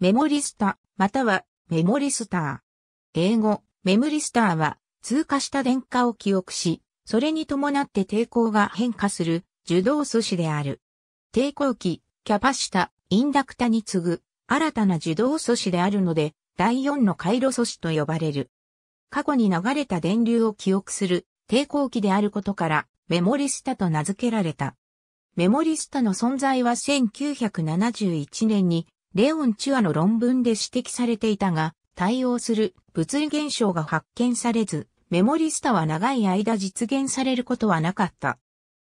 メモリスタ、またはメモリスター。英語、メモリスターは通過した電荷を記憶し、それに伴って抵抗が変化する受動素子である。抵抗器、キャパシタ、インダクタに次ぐ新たな受動素子であるので、第4の回路素子と呼ばれる。過去に流れた電流を記憶する抵抗器であることからメモリスタと名付けられた。メモリスタの存在は1971年にレオン・チュアの論文で指摘されていたが、対応する物理現象が発見されず、メモリスタは長い間実現されることはなかった。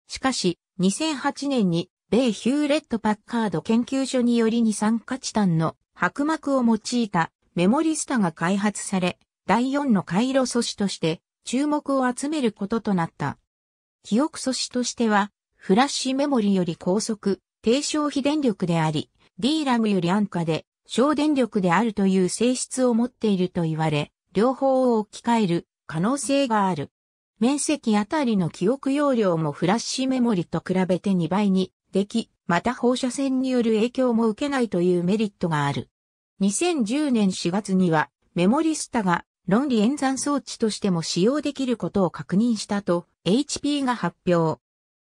しかし、2008年に、米ヒューレット・パッカード研究所により二酸化チタンの白膜を用いたメモリスタが開発され、第4の回路素子として注目を集めることとなった。記憶素子としては、フラッシュメモリより高速、低消費電力であり、D ラムより安価で省電力であるという性質を持っていると言われ、両方を置き換える可能性がある。面積あたりの記憶容量もフラッシュメモリと比べて2倍にでき、また放射線による影響も受けないというメリットがある。2010年4月にはメモリスタが論理演算装置としても使用できることを確認したと HP が発表。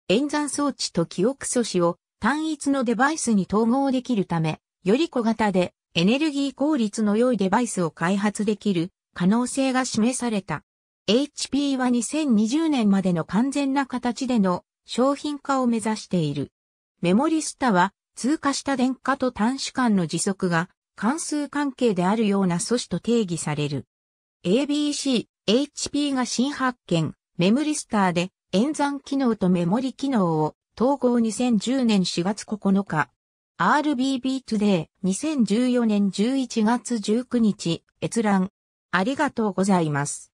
演算装置と記憶素子を単一のデバイスに統合できるため、より小型でエネルギー効率の良いデバイスを開発できる可能性が示された。HP は2020年までの完全な形での商品化を目指している。メモリスタは通過した電荷と端子間の時速が関数関係であるような素子と定義される。ABC、HP が新発見、メモリスターで演算機能とメモリ機能を統合2010年4月9日。RBB Today 2014年11月19日閲覧ありがとうございます。